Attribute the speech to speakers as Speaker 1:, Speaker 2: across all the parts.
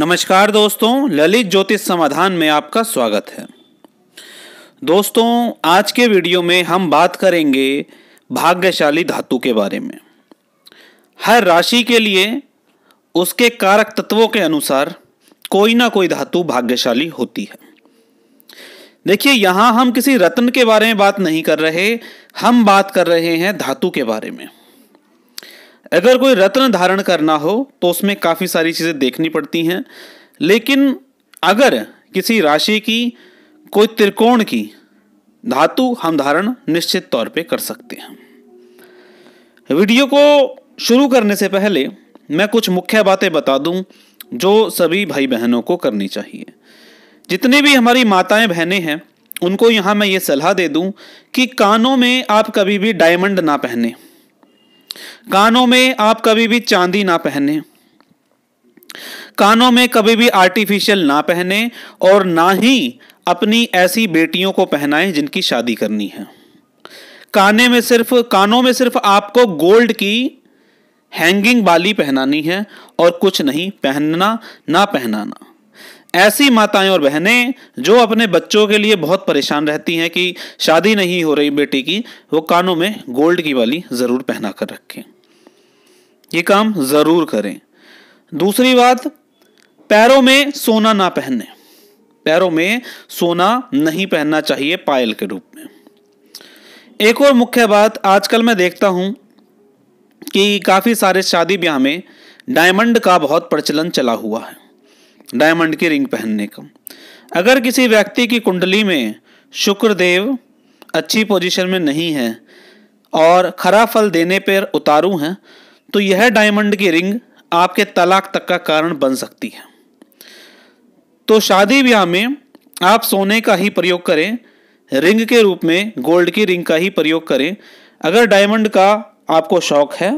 Speaker 1: नमस्कार दोस्तों ललित ज्योतिष समाधान में आपका स्वागत है दोस्तों आज के वीडियो में हम बात करेंगे भाग्यशाली धातु के बारे में हर राशि के लिए उसके कारक तत्वों के अनुसार कोई ना कोई धातु भाग्यशाली होती है देखिए यहां हम किसी रत्न के बारे में बात नहीं कर रहे हम बात कर रहे हैं धातु के बारे में अगर कोई रत्न धारण करना हो तो उसमें काफ़ी सारी चीज़ें देखनी पड़ती हैं लेकिन अगर किसी राशि की कोई त्रिकोण की धातु हम धारण निश्चित तौर पे कर सकते हैं वीडियो को शुरू करने से पहले मैं कुछ मुख्य बातें बता दूं जो सभी भाई बहनों को करनी चाहिए जितनी भी हमारी माताएं बहनें हैं उनको यहाँ मैं ये सलाह दे दूं कि कानों में आप कभी भी डायमंड ना पहने कानों में आप कभी भी चांदी ना पहने कानों में कभी भी आर्टिफिशियल ना पहने और ना ही अपनी ऐसी बेटियों को पहनाएं जिनकी शादी करनी है काने में सिर्फ कानों में सिर्फ आपको गोल्ड की हैंगिंग बाली पहनानी है और कुछ नहीं पहनना ना पहनाना ऐसी माताएं और बहनें जो अपने बच्चों के लिए बहुत परेशान रहती हैं कि शादी नहीं हो रही बेटी की वो कानों में गोल्ड की वाली ज़रूर पहना कर रखें ये काम ज़रूर करें दूसरी बात पैरों में सोना ना पहने पैरों में सोना नहीं पहनना चाहिए पायल के रूप में एक और मुख्य बात आजकल मैं देखता हूं कि काफ़ी सारे शादी ब्याह में डायमंड का बहुत प्रचलन चला हुआ है डायमंड की रिंग पहनने का अगर किसी व्यक्ति की कुंडली में शुक्रदेव अच्छी पोजीशन में नहीं है और खरा फल देने पर उतारू हैं तो यह डायमंड की रिंग आपके तलाक तक का कारण बन सकती है तो शादी ब्याह में आप सोने का ही प्रयोग करें रिंग के रूप में गोल्ड की रिंग का ही प्रयोग करें अगर डायमंड का आपको शौक है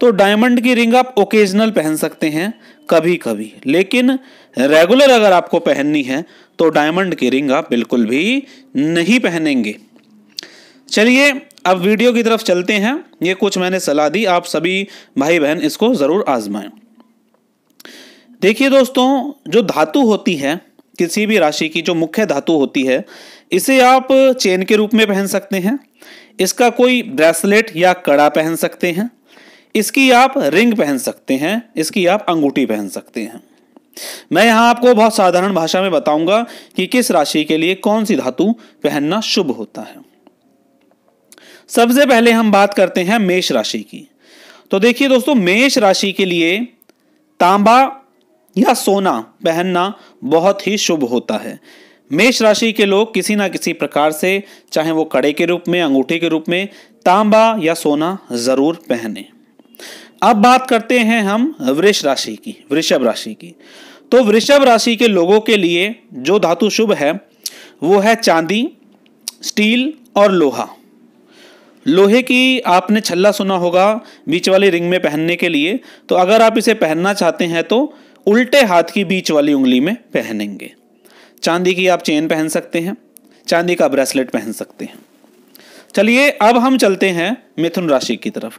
Speaker 1: तो डायमंड की रिंग आप ओकेजनल पहन सकते हैं कभी कभी लेकिन रेगुलर अगर आपको पहननी है तो डायमंड की रिंग आप बिल्कुल भी नहीं पहनेंगे चलिए अब वीडियो की तरफ चलते हैं ये कुछ मैंने सलाह दी आप सभी भाई बहन इसको ज़रूर आजमाएं देखिए दोस्तों जो धातु होती है किसी भी राशि की जो मुख्य धातु होती है इसे आप चेन के रूप में पहन सकते हैं इसका कोई ब्रेसलेट या कड़ा पहन सकते हैं इसकी आप रिंग पहन सकते हैं इसकी आप अंगूठी पहन सकते हैं मैं यहां आपको बहुत साधारण भाषा में बताऊंगा कि किस राशि के लिए कौन सी धातु पहनना शुभ होता है सबसे पहले हम बात करते हैं मेष राशि की तो देखिए दोस्तों मेष राशि के लिए तांबा या सोना पहनना बहुत ही शुभ होता है मेष राशि के लोग किसी ना किसी प्रकार से चाहे वो कड़े के रूप में अंगूठे के रूप में तांबा या सोना ज़रूर पहने अब बात करते हैं हम वृष राशि की वृषभ राशि की तो वृषभ राशि के लोगों के लिए जो धातु शुभ है वो है चांदी स्टील और लोहा लोहे की आपने छल्ला सुना होगा बीच वाली रिंग में पहनने के लिए तो अगर आप इसे पहनना चाहते हैं तो उल्टे हाथ की बीच वाली उंगली में पहनेंगे चांदी की आप चेन पहन सकते हैं चांदी का ब्रेसलेट पहन सकते हैं चलिए अब हम चलते हैं मिथुन राशि की तरफ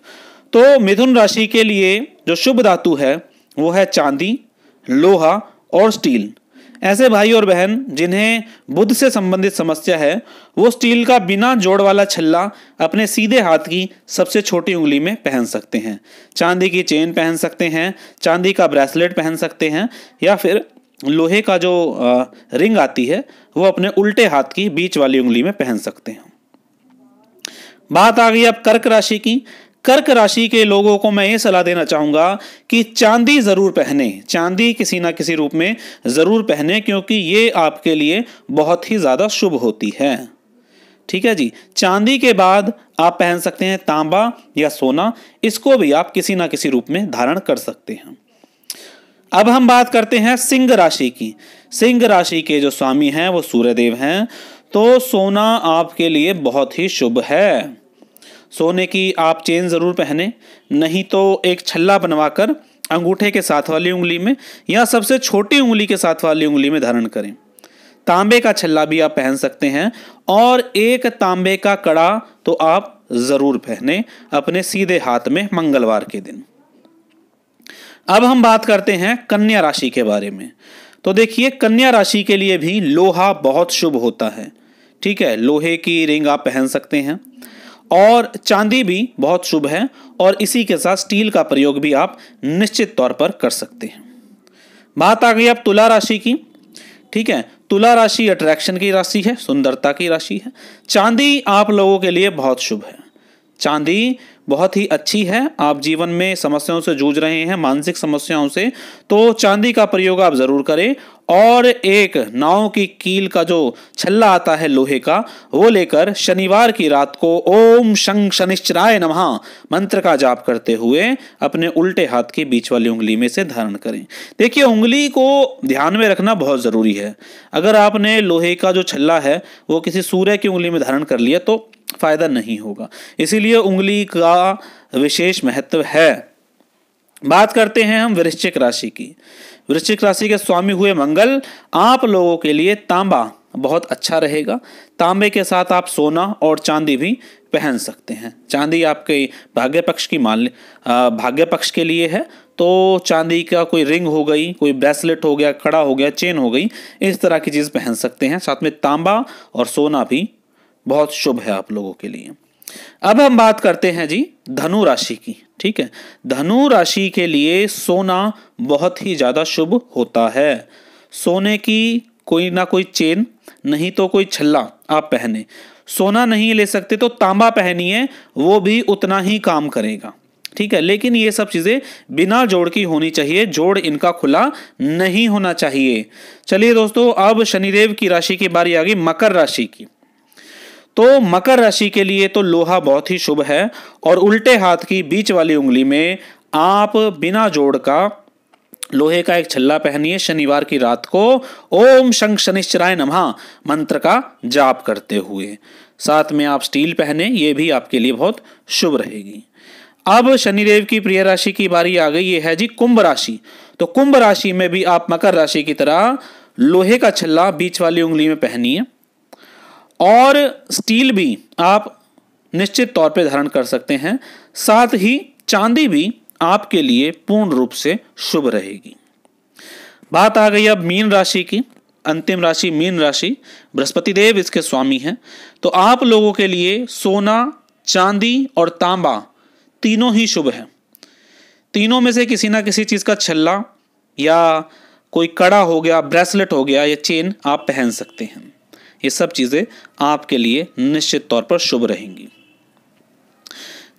Speaker 1: तो मिथुन राशि के लिए जो शुभ धातु है वो है चांदी लोहा और स्टील ऐसे भाई और बहन जिन्हें बुद्ध से संबंधित समस्या है वो स्टील का बिना जोड़ वाला छल्ला अपने सीधे हाथ की सबसे छोटी उंगली में पहन सकते हैं चांदी की चेन पहन सकते हैं चांदी का ब्रेसलेट पहन सकते हैं या फिर लोहे का जो रिंग आती है वो अपने उल्टे हाथ की बीच वाली उंगली में पहन सकते हैं बात आ गई अब कर्क राशि की कर्क राशि के लोगों को मैं ये सलाह देना चाहूंगा कि चांदी ज़रूर पहने चांदी किसी ना किसी रूप में ज़रूर पहने क्योंकि ये आपके लिए बहुत ही ज़्यादा शुभ होती है ठीक है जी चांदी के बाद आप पहन सकते हैं तांबा या सोना इसको भी आप किसी ना किसी रूप में धारण कर सकते हैं अब हम बात करते हैं सिंह राशि की सिंह राशि के जो स्वामी हैं वो सूर्यदेव हैं तो सोना आपके लिए बहुत ही शुभ है सोने की आप चेन ज़रूर पहने नहीं तो एक छल्ला बनवाकर अंगूठे के साथ वाली उंगली में या सबसे छोटी उंगली के साथ वाली उंगली में धारण करें तांबे का छल्ला भी आप पहन सकते हैं और एक तांबे का कड़ा तो आप ज़रूर पहने अपने सीधे हाथ में मंगलवार के दिन अब हम बात करते हैं कन्या राशि के बारे में तो देखिए कन्या राशि के लिए भी लोहा बहुत शुभ होता है ठीक है लोहे की रिंग आप पहन सकते हैं और चांदी भी बहुत शुभ है और इसी के साथ स्टील का प्रयोग भी आप निश्चित तौर पर कर सकते हैं बात आ गई अब तुला राशि की ठीक है तुला राशि अट्रैक्शन की राशि है सुंदरता की राशि है चांदी आप लोगों के लिए बहुत शुभ है चांदी बहुत ही अच्छी है आप जीवन में समस्याओं से जूझ रहे हैं मानसिक समस्याओं से तो चांदी का प्रयोग आप ज़रूर करें और एक नाव की कील का जो छल्ला आता है लोहे का वो लेकर शनिवार की रात को ओम शं शनिश्चराय नमः मंत्र का जाप करते हुए अपने उल्टे हाथ के बीच वाली उंगली में से धारण करें देखिए उंगली को ध्यान में रखना बहुत ज़रूरी है अगर आपने लोहे का जो छल्ला है वो किसी सूर्य की उंगली में धारण कर लिया तो फ़ायदा नहीं होगा इसीलिए उंगली का विशेष महत्व है बात करते हैं हम वृश्चिक राशि की वृश्चिक राशि के स्वामी हुए मंगल आप लोगों के लिए तांबा बहुत अच्छा रहेगा तांबे के साथ आप सोना और चांदी भी पहन सकते हैं चांदी आपके भाग्य पक्ष की मान भाग्य पक्ष के लिए है तो चांदी का कोई रिंग हो गई कोई ब्रेसलेट हो गया कड़ा हो गया चेन हो गई इस तरह की चीज़ पहन सकते हैं साथ में तांबा और सोना भी बहुत शुभ है आप लोगों के लिए अब हम बात करते हैं जी धनु राशि की ठीक है धनु राशि के लिए सोना बहुत ही ज़्यादा शुभ होता है सोने की कोई ना कोई चेन नहीं तो कोई छल्ला आप पहने सोना नहीं ले सकते तो तांबा पहनिए वो भी उतना ही काम करेगा ठीक है लेकिन ये सब चीज़ें बिना जोड़ की होनी चाहिए जोड़ इनका खुला नहीं होना चाहिए चलिए दोस्तों अब शनिदेव की राशि की बारी आ गई मकर राशि की तो मकर राशि के लिए तो लोहा बहुत ही शुभ है और उल्टे हाथ की बीच वाली उंगली में आप बिना जोड़ का लोहे का एक छल्ला पहनिए शनिवार की रात को ओम शंख शनिश्चराय नमः मंत्र का जाप करते हुए साथ में आप स्टील पहने ये भी आपके लिए बहुत शुभ रहेगी अब शनिदेव की प्रिय राशि की बारी आ गई ये है जी कुंभ राशि तो कुंभ राशि में भी आप मकर राशि की तरह लोहे का छल्ला बीच वाली उंगली में पहनिए और स्टील भी आप निश्चित तौर पर धारण कर सकते हैं साथ ही चांदी भी आपके लिए पूर्ण रूप से शुभ रहेगी बात आ गई अब मीन राशि की अंतिम राशि मीन राशि बृहस्पति देव इसके स्वामी हैं तो आप लोगों के लिए सोना चांदी और तांबा तीनों ही शुभ है तीनों में से किसी ना किसी चीज़ का छल्ला या कोई कड़ा हो गया ब्रेसलेट हो गया या चेन आप पहन सकते हैं ये सब चीज़ें आपके लिए निश्चित तौर पर शुभ रहेंगी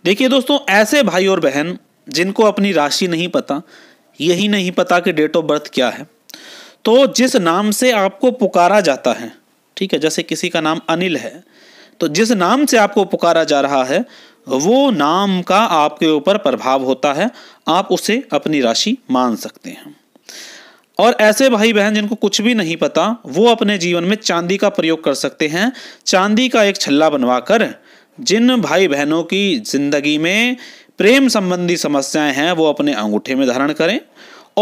Speaker 1: देखिए दोस्तों ऐसे भाई और बहन जिनको अपनी राशि नहीं पता यही नहीं पता कि डेट ऑफ बर्थ क्या है तो जिस नाम से आपको पुकारा जाता है ठीक है जैसे किसी का नाम अनिल है तो जिस नाम से आपको पुकारा जा रहा है वो नाम का आपके ऊपर प्रभाव होता है आप उसे अपनी राशि मान सकते हैं और ऐसे भाई बहन जिनको कुछ भी नहीं पता वो अपने जीवन में चांदी का प्रयोग कर सकते हैं चांदी का एक छल्ला बनवाकर जिन भाई बहनों की जिंदगी में प्रेम संबंधी समस्याएं हैं वो अपने अंगूठे में धारण करें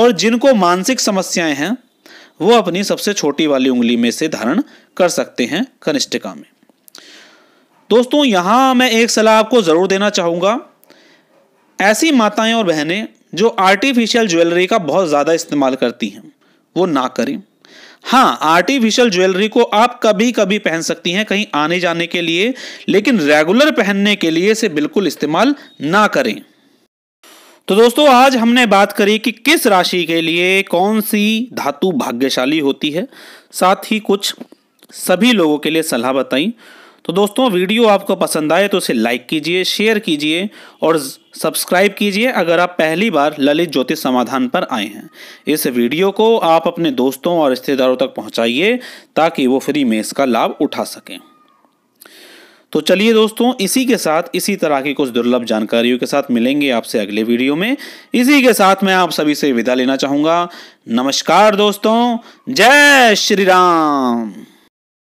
Speaker 1: और जिनको मानसिक समस्याएं हैं वो अपनी सबसे छोटी वाली उंगली में से धारण कर सकते हैं कनिष्ठिका में दोस्तों यहाँ मैं एक सलाह आपको ज़रूर देना चाहूँगा ऐसी माताएं और बहनें जो आर्टिफिशियल ज्वेलरी का बहुत ज़्यादा इस्तेमाल करती हैं वो ना करें हाँ आर्टिफिशियल ज्वेलरी को आप कभी कभी पहन सकती हैं कहीं आने जाने के लिए लेकिन रेगुलर पहनने के लिए इसे बिल्कुल इस्तेमाल ना करें तो दोस्तों आज हमने बात करी कि किस राशि के लिए कौन सी धातु भाग्यशाली होती है साथ ही कुछ सभी लोगों के लिए सलाह बताई तो दोस्तों वीडियो आपको पसंद आए तो इसे लाइक कीजिए शेयर कीजिए और सब्सक्राइब कीजिए अगर आप पहली बार ललित ज्योतिष समाधान पर आए हैं इस वीडियो को आप अपने दोस्तों और रिश्तेदारों तक पहुंचाइए ताकि वो फ्री में इसका लाभ उठा सकें तो चलिए दोस्तों इसी के साथ इसी तरह की कुछ दुर्लभ जानकारियों के साथ मिलेंगे आपसे अगले वीडियो में इसी के साथ मैं आप सभी से विदा लेना चाहूँगा नमस्कार दोस्तों जय श्री राम